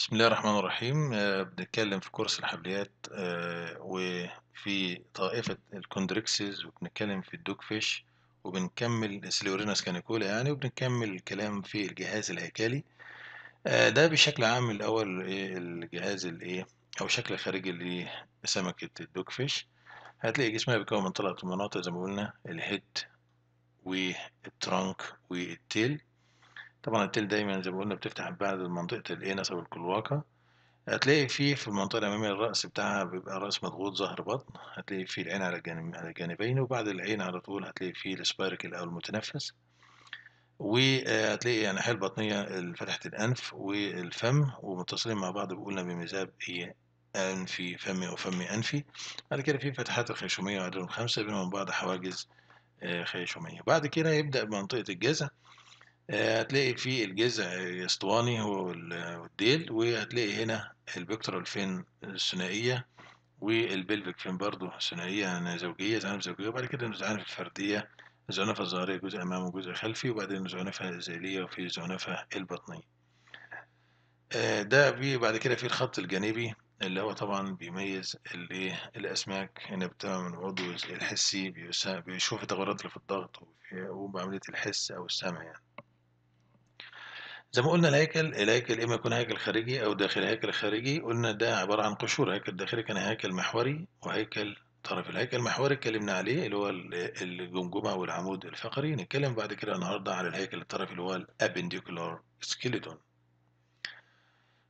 بسم الله الرحمن الرحيم آه بنتكلم في كورس الحبليات آه وفي طائفة الكوندريكسز وبنتكلم في الدوك فيش وبنكمل سليورينس كانيكولا يعني وبنكمل الكلام في الجهاز الهيكلي آه ده بشكل عام الأول إيه الجهاز الإيه أو شكل خارجي لسمكة الدوك فيش هتلاقي جسمها بيتكون من ثلاث مناطق زي ما قلنا الهيد والترانك والتيل طبعا التل دايما زي ما قلنا بتفتح بعد منطقة الانس أو الكلواكا هتلاقي فيه في المنطقة الأمامية الرأس بتاعها بيبقى رأس مضغوط ظهر بطن هتلاقي فيه العين على على الجانبين وبعد العين على طول هتلاقي فيه السبايركل أو المتنفس وهتلاقي يعني حيل بطنية فتحة الأنف والفم ومتصلين مع بعض بقولنا بمزاب هي إيه؟ أنفي فمي وفمي أنفي بعد كده في فتحات الخيشومية وعددهم خمسة بينهم بعض حواجز آه، خيشومية بعد كده يبدأ بمنطقة الجذع هتلاقي في الجزء الاسطواني والديل وهتلاقي هنا البكترال فين الثنائية والبلفيك فين برضو ثنائية يعني زوجية زعنف زوجية وبعد كده الزعانف الفردية الزعانف الظهرية جزء أمامي وجزء خلفي وبعدين الزعانف الزيلية وفي الزعنفة البطنية آه، ده بي بعد كده في الخط الجانبي اللي هو طبعا بيميز اللي إيه، الاسماك هنا بتبقى من العضو الحسي بيشوف التغيرات اللي في الضغط وفي وبعمليه الحس او السمع يعني زي ما قلنا الهيكل الهيكل إما يكون هيكل خارجي أو داخل هيكل خارجي قلنا ده عبارة عن قشور هيكل داخلي كان هيكل محوري وهيكل طرف الهيكل المحوري اتكلمنا عليه اللي هو الجمجمة والعمود الفقري نتكلم بعد كده النهاردة على الهيكل الطرفي اللي هو الابنديكولار سكيلتون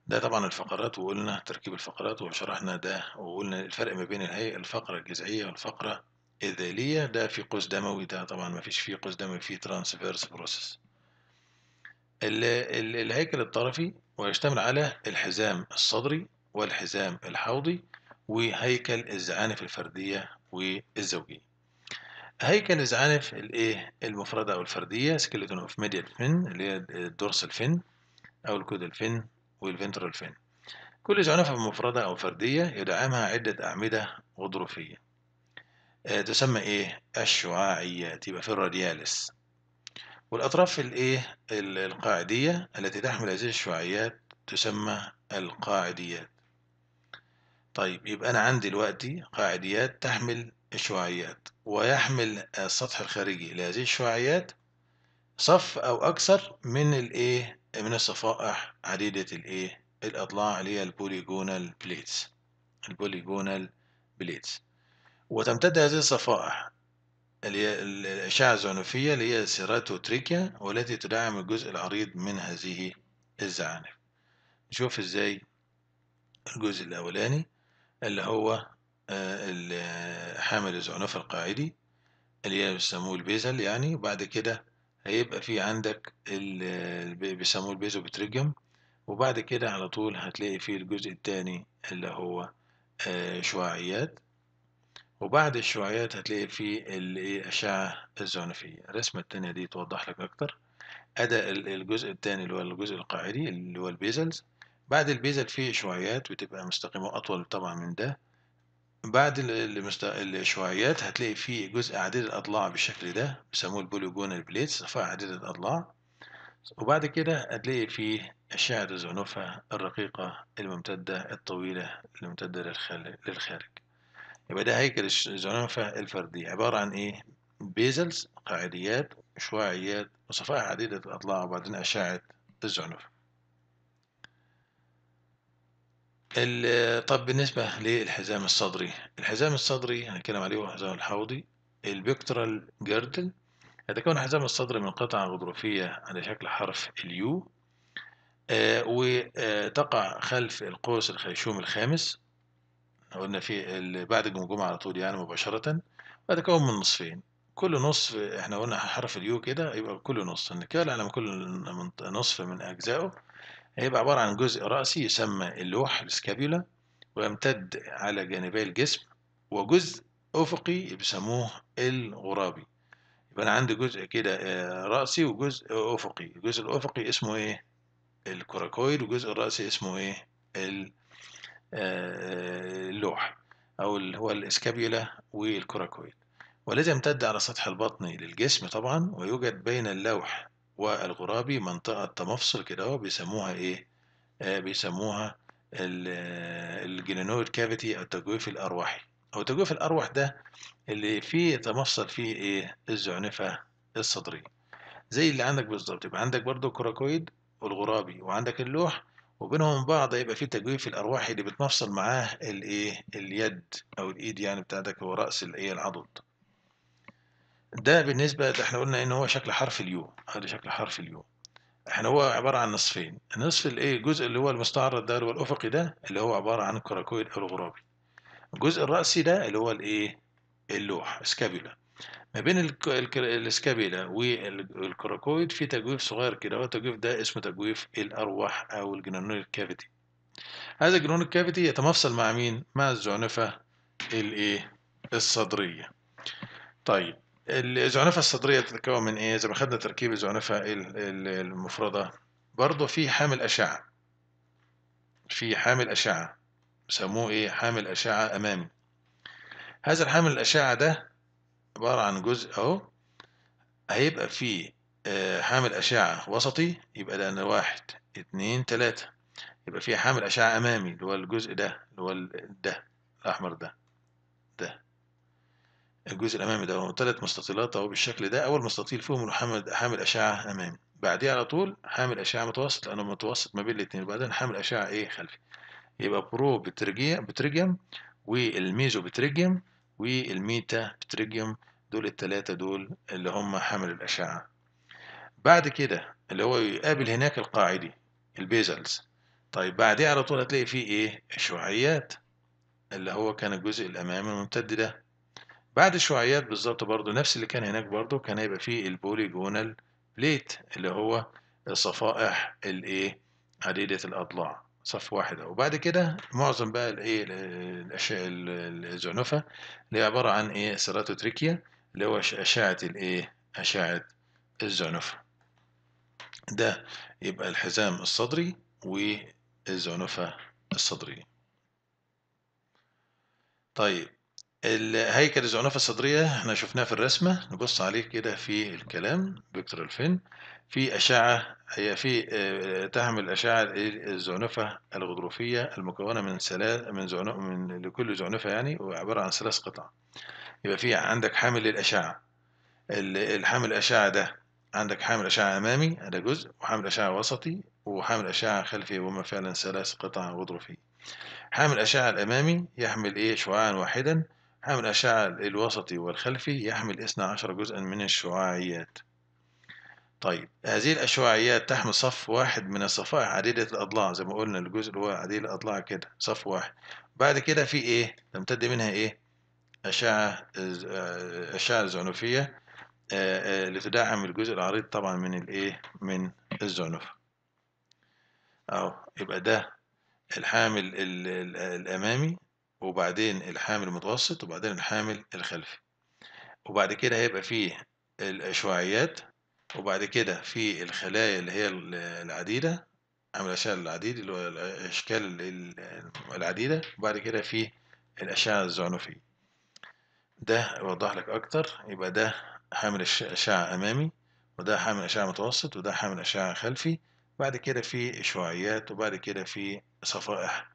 ده طبعا الفقرات وقلنا تركيب الفقرات وشرحنا ده وقلنا الفرق ما بين الهيئة الفقرة الجذعية والفقرة الذيلية ده في قوس دموي ده طبعا ما فيش فيه قوس دموي في ترانسفيرس بروسس الهيكل الطرفي ويشتمل على الحزام الصدري والحزام الحوضي وهيكل الزعانف الفردية والزوجية هيكل الزعانف الايه المفردة أو الفردية سكيلتون اوف ميديال فين اللي هي الدورس الفين أو الكود الفين والفنترال فين كل زعنفة مفردة أو فردية يدعمها عدة أعمدة غضروفية آه، تسمى ايه الشعاعيه تبقى في الراديالس والأطراف الإيه القاعدية التي تحمل هذه الشعاعيات تسمى القاعديات طيب يبقى أنا عندي دلوقتي قاعديات تحمل الشعاعيات ويحمل السطح الخارجي لهذه الشعاعيات صف أو أكثر من الإيه من الصفائح عديدة الإيه الأضلاع اللي هي البوليجونال بليتس البوليجونال بليتس وتمتد هذه الصفائح الأشعة الزعنفية اللي هي سيراتوتريكيا والتي تدعم الجزء العريض من هذه الزعانف نشوف ازاي الجزء الأولاني اللي هو آه، آه، حامل الزعنف القاعدي اللي هي بيسموه البيزل يعني وبعد كده هيبقى في عندك آه، بيسموه بتريجيوم وبعد كده على طول هتلاقي فيه الجزء التاني اللي هو شواعيات وبعد الشعاعات هتلاقي فيه الأشعة الزعنفية الرسمة التانية دي توضح لك أكتر أداء الجزء التاني اللي هو الجزء القاعدي اللي هو البيزلز بعد البيزل في شعاعات بتبقى مستقيمة أطول طبعا من ده بعد الشعاعات هتلاقي فيه جزء عديد الأضلاع بالشكل ده بيسموه البوليجونال بليتس صفاء عديد الأضلاع وبعد كده هتلاقي فيه أشعة الزعنفة الرقيقة الممتدة الطويلة الممتدة للخارج يبقى ده هيكل الزعنفة الفردي عبارة عن إيه؟ بيزلز قاعديات شواعيات وصفائح عديدة الأضلاع وبعدين أشعة الزعنفة طب بالنسبة للحزام الصدري الحزام الصدري هنتكلم عليه هو الحزام الحوضي البيكترال جيردل يتكون الحزام الصدري من قطعة غضروفية على شكل حرف اليو آه، وتقع آه، خلف القوس الخيشوم الخامس قلنا في بعد الجمجمة على طول يعني مباشرة بتكون من نصفين كل نصف احنا قلنا حرف اليو كده يبقى كل نصف النكال على كل نصف من أجزائه هيبقى عبارة عن جزء رأسي يسمى اللوح السكابيولا ويمتد على جانبي الجسم وجزء أفقي بيسموه الغرابي يبقى أنا عندي جزء كده آه، رأسي وجزء أفقي الجزء الأفقي اسمه إيه؟ الكوراكويد والجزء الرأسي اسمه إيه؟ آه، اللوح أو اللي هو الإسكابيولا والكوراكويد والذي يمتد على سطح البطن للجسم طبعا ويوجد بين اللوح والغرابي منطقة تمفصل كده بيسموها إيه؟ آه، بيسموها الجلينويد كافيتي أو التجويف الأرواحي أو التجويف الأرواح ده اللي فيه يتمفصل فيه إيه؟ الزعنفة الصدرية زي اللي عندك بالظبط يبقى عندك برضو الكوراكويد والغرابي وعندك اللوح وبينهم بعض يبقى في تجويف الارواح اللي بتمفصل معاه الايه اليد او الايد يعني بتاعتك هو راس الايه العضد ده بالنسبه ده احنا قلنا ان هو شكل حرف اليو هذا شكل حرف اليو احنا هو عباره عن نصفين النصف الايه الجزء اللي هو المستعرض ده اللي هو الافقي ده اللي هو عباره عن الكراكويد او الغرابي الجزء الراسي ده اللي هو الايه اللوح سكابيولا ما بين الاسكابيلا والكراكويد في تجويف صغير كده هو التجويف ده اسمه تجويف الارواح او الجنونيك كافيتي هذا الجنونيك كافيتي يتمفصل مع مين مع الزعنفه الايه الصدريه طيب الزعنفه الصدريه تتكون من ايه زي ما خدنا تركيب الزعنفه المفرده برضه في حامل اشعه في حامل اشعه بيسموه ايه حامل اشعه امامي هذا الحامل الاشعه ده عبارة عن جزء أهو هيبقى فيه آه، حامل أشعة وسطي يبقى ده أنا واحد اتنين تلاتة يبقى فيه حامل أشعة أمامي اللي هو الجزء ده اللي هو ده الأحمر ده ده الجزء الأمامي ده هو تلات مستطيلات أهو بالشكل ده أول مستطيل فيهم محمد حامل أشعة أمامي بعديه على طول حامل أشعة متوسط لأنه متوسط ما بين الاتنين وبعدين حامل أشعة إيه خلفي يبقى برو بترجيم والميزو بترجيم والميتا بتريجيوم دول التلاتة دول اللي هم حامل الأشعة بعد كده اللي هو يقابل هناك القاعدي البيزلز طيب بعديه على طول هتلاقي فيه ايه الشعيات اللي هو كان الجزء الامامي الممتد ده بعد الشعيات بالظبط برضو نفس اللي كان هناك برضو كان هيبقى فيه البوليجونال بليت اللي هو الصفائح الايه عديدة الاضلاع صف واحد وبعد بعد كده معظم بقى الايه الأشعة الزعنفة اللي هي عبارة عن ايه سيراتوتريكيا اللي هو أشعة الايه أشعة الزعنفة ده يبقى الحزام الصدري والزعنفة الصدرية طيب الهيكل الزعنفة الصدرية احنا شفناه في الرسمة نبص عليه كده في الكلام دكتور الفن في أشعة هي في آه، تحمل أشعة إيه؟ الزعنفة الغضروفية المكونة من ثلاث من زعنف من لكل زعنفة يعني وعبارة عن ثلاث قطع يبقى في عندك حامل للأشعة الحامل الأشعة ده عندك حامل أشعة أمامي ده جزء وحامل أشعة وسطي وحامل أشعة خلفي وهما فعلا ثلاث قطع غضروفية حامل الأشعة الأمامي يحمل إيه شعاعا واحدا حامل الأشعة الوسطي والخلفي يحمل 12 جزءا من الشعاعيات طيب هذه الأشواعيات تحمل صف واحد من الصفائح عديدة الأضلاع زي ما قلنا الجزء اللي هو عديد الأضلاع كده صف واحد بعد كده في إيه تمتد منها إيه أشعة آه، أشعة زعنفية اللي آه، آه، لتدعم الجزء العريض طبعا من الإيه من الزعنف أهو يبقى ده الحامل الأمامي وبعدين الحامل المتوسط وبعدين الحامل الخلفي وبعد كده هيبقى فيه الأشواعيات وبعد كده في الخلايا اللي هي العديدة عامل أشعة العديد اللي هو الأشكال العديدة وبعد كده في الأشعة الزعنفية ده يوضح لك أكتر يبقى ده حامل أشعة أمامي وده حامل أشعة متوسط وده حامل أشعة خلفي بعد كده في إشعاعيات وبعد كده في صفائح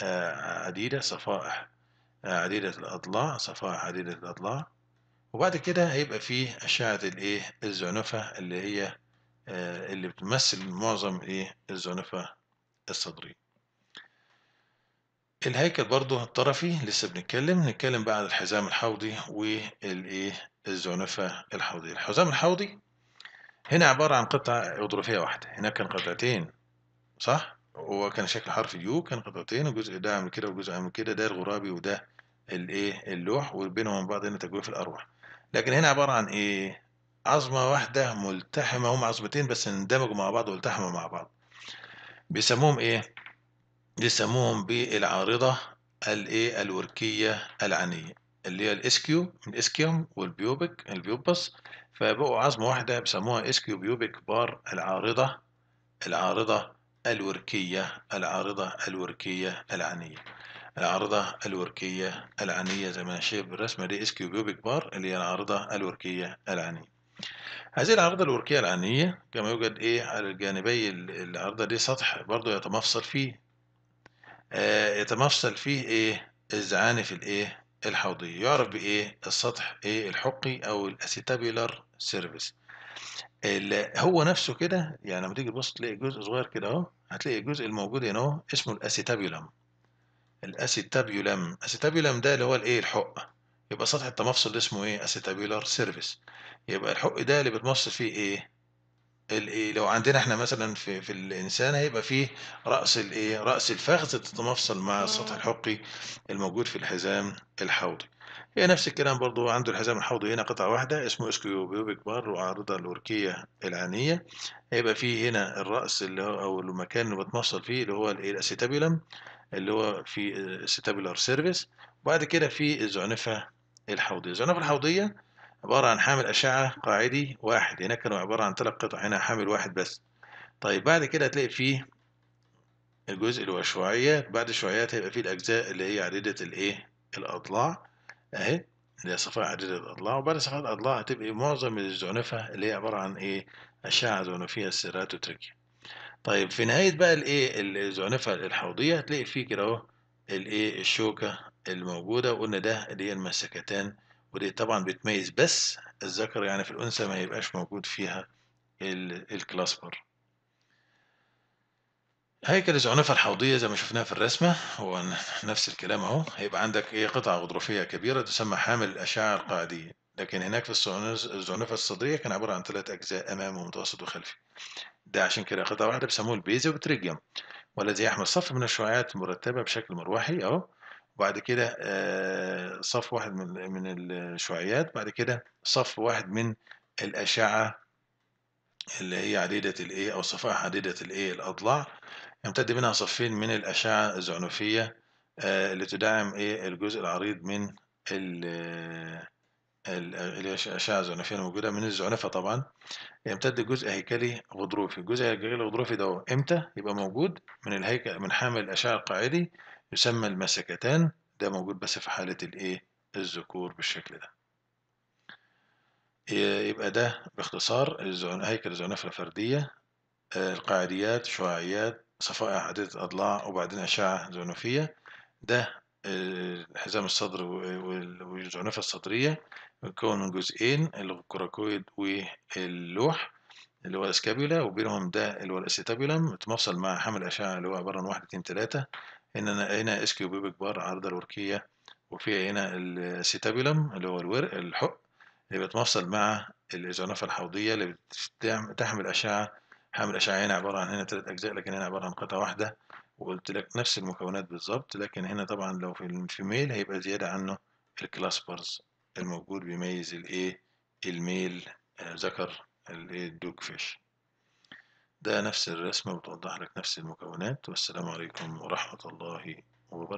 آه، عديدة صفائح آه، عديدة الأضلاع صفائح عديدة الأضلاع وبعد كده هيبقى فيه أشعة الإيه الزعنفة اللي هي آه، اللي بتمثل معظم إيه الزعنفة الصدرية. الهيكل برضه الطرفي لسه بنتكلم نتكلم بقى عن الحزام الحوضي والإيه الزعنفة الحوضية. الحزام الحوضي هنا عبارة عن قطعة غضروفية واحدة هنا كان قطعتين صح؟ هو كان شكل حرف يو كان قطعتين وجزء ده عامل كده وجزء عامل كده ده الغرابي وده الايه اللوح وبينهم بعض هنا تجويف الارواح لكن هنا عبارة عن إيه؟ عظمة واحدة ملتحمة هما عظمتين بس اندمجوا مع بعض والتحموا مع بعض بيسموهم إيه؟ بيسموهم بالعارضة الإيه الوركية العنية اللي هي الإسكيو الإسكيوم والبيوبك البيوبس فبقوا عظمة واحدة بيسموها إسكيو بيوبك بار العارضة العارضة الوركية العارضة الوركية العنية العارضة الوركية العنية زي ما أنا شايف بالرسمة دي اس بيوبيك بار اللي هي العارضة الوركية العنية هذه العارضة الوركية العنية كما يوجد ايه على الجانبي العارضة دي سطح برضو يتمفصل فيه آه يتمفصل فيه ايه الزعانف الايه الحوضية يعرف بايه السطح ايه الحقي او الاسيتابيلر سيرفيس هو نفسه كده يعني لما تيجي تبص تلاقي جزء صغير كده اهو هتلاقي الجزء الموجود هنا اهو اسمه الاسيتابيولم الاسيتابيولام اسيتابيولام ده اللي هو الايه الحق يبقى سطح التمفصل ده اسمه ايه اسيتابيولار سيرفيس يبقى الحق ده اللي بتمفصل فيه ايه الايه لو عندنا احنا مثلا في في الانسان هيبقى فيه راس الايه راس الفخذ تتمفصل مع آه. السطح الحقي الموجود في الحزام الحوضي هي نفس الكلام برضو عنده الحزام الحوضي هنا قطعة واحدة اسمه اسكيوبيوبيك بار وعارضة الوركية العانية هيبقى فيه هنا الرأس اللي هو أو المكان اللي بتمفصل فيه اللي هو الاسيتابيولم اللي هو في آه، ستابلر سيرفيس وبعد كده في الزعنفة الحوضية الزعنفة الحوضية عبارة عن حامل أشعة قاعدي واحد هنا كانوا عبارة عن ثلاث قطع هنا حامل واحد بس طيب بعد كده هتلاقي فيه الجزء اللي هو شوية بعد الشعاعيات هيبقى فيه الأجزاء اللي هي عديدة الإيه الأضلاع أهي اللي هي صفائح عديدة الأضلاع وبعد صفائح الأضلاع هتبقى معظم الزعنفة اللي هي عبارة عن إيه أشعة زعنفية سيراتوتريكيا طيب في نهاية بقى الايه الزعنفة الحوضية هتلاقي فيه كده اهو الايه الشوكة الموجودة وقلنا ده اللي هي المسكتان ودي طبعا بتميز بس الذكر يعني في الأنثى ما يبقاش موجود فيها الكلاسبر هيكل الزعنفة الحوضية زي ما شفناها في الرسمة هو نفس الكلام اهو هيبقى عندك ايه قطعة غضروفية كبيرة تسمى حامل الأشعة القاعدية لكن هناك في الزعنفة الصدرية كان عبارة عن ثلاث أجزاء أمامي ومتوسط وخلفي ده عشان كده قطعة واحدة بيسموه البيزي وبتريجيوم والذي يحمل صف من الشعاعات مرتبة بشكل مروحي أهو وبعد كده آه، صف واحد من من الشعاعات بعد كده صف واحد من الأشعة اللي هي عديدة الإيه أو صفائح عديدة الإيه الأضلاع يمتد منها صفين من الأشعة الزعنفية آه، اللي تدعم إيه الجزء العريض من آه، الأشعة الزعنفية الموجودة من الزعنفة طبعا يمتد جزء هيكلي غضروفي الجزء الهيكلي الغضروفي ده إمتى يبقى موجود من الهيكل من حامل الأشعة القاعدي يسمى المسكتان ده موجود بس في حالة الإيه الذكور بالشكل ده يبقى ده باختصار هيكل الزعنفة الفردية آه، القاعديات شعاعيات صفائح عديدة الأضلاع وبعدين أشعة زعنفية ده آه، حزام الصدر والزعنفة الصدرية مكون من جزئين الكراكويد واللوح اللي هو الاسكابيولا وبينهم ده اللي هو الاسيتابيولم متمفصل مع حمل الأشعة اللي هو عبارة عن واحد اتنين تلاتة هنا هنا اسكيو بيبك بار عارضة الوركية وفيها هنا الاسيتابيولم اللي هو الورق الحق اللي بتمفصل مع الإزعنفة الحوضية اللي بتحمل أشعة حمل أشعة هنا عبارة عن هنا تلات أجزاء لكن هنا عبارة عن قطعة واحدة وقلت لك نفس المكونات بالظبط لكن هنا طبعا لو في الفيميل هيبقى زيادة عنه الكلاسبرز الموجود بيميز الايه الميل آه، ذكر الايه الدوج فيش ده نفس الرسمة وتوضح لك نفس المكونات والسلام عليكم ورحمة الله وبركاته